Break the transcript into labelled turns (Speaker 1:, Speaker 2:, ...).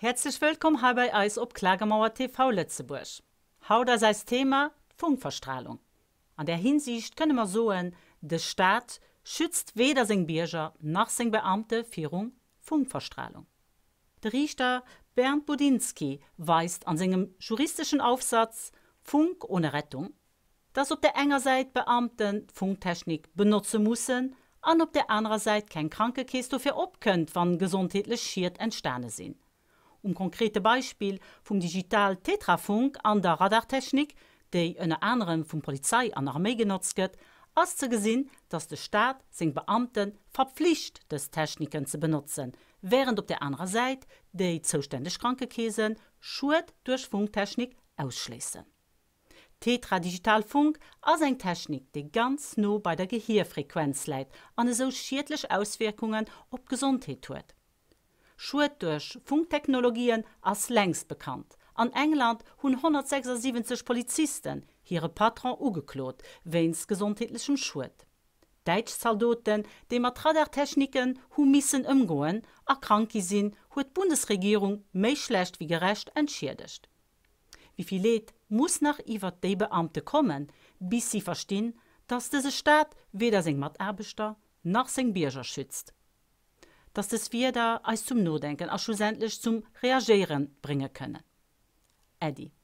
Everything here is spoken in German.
Speaker 1: Herzlich willkommen hier bei Eis ob Klagemauer TV Letzteburg. Heute sei das Thema Funkverstrahlung. An der Hinsicht können wir sagen, der Staat schützt weder sein Bürger noch sein Beamte Führung Funkverstrahlung. Der Richter Bernd Budinski weist an seinem juristischen Aufsatz Funk ohne Rettung, dass auf der einen Seite Beamten Funktechnik benutzen müssen, und auf der anderen Seite kein Krankenkäse dafür abkönnt, wenn gesundheitliche Schiert entstanden sind um konkrete Beispiel vom digital Tetrafunk an der Radartechnik, déi einer anderen von Polizei an Armee genutzt wird, ass ze gesinn, dats de Staat seg Beamten verpflichtet, des Techniken zu benutzen, während auf der anderen Seite déi zouständeg Krankekäsen schuet durch Funktechnik ausschleessen. Tetradigitalfunk ist eine Technik, die ganz nur bei der Gehirnfrequenz läit und so schädliche Auswirkungen auf Gesundheit huet schuet durch Funktechnologien als längst bekannt. An England hunn 176 Polizisten ihre Patron ugelott, wéins gesundheetlechem Schuet. Deitsch Saldoten, de mat Tradertechniken hu missen ëmgoen, a kranki sinn huet Bundesregierung mehr schlecht wie gerecht Wie viel Leid muss nach über die Beamte kommen, bis sie verstehen, dass dese Staat weder seg mat noch nach Bürger schützt dass es wir da als zum Nachdenken, als schlussendlich zum Reagieren bringen können. Eddie.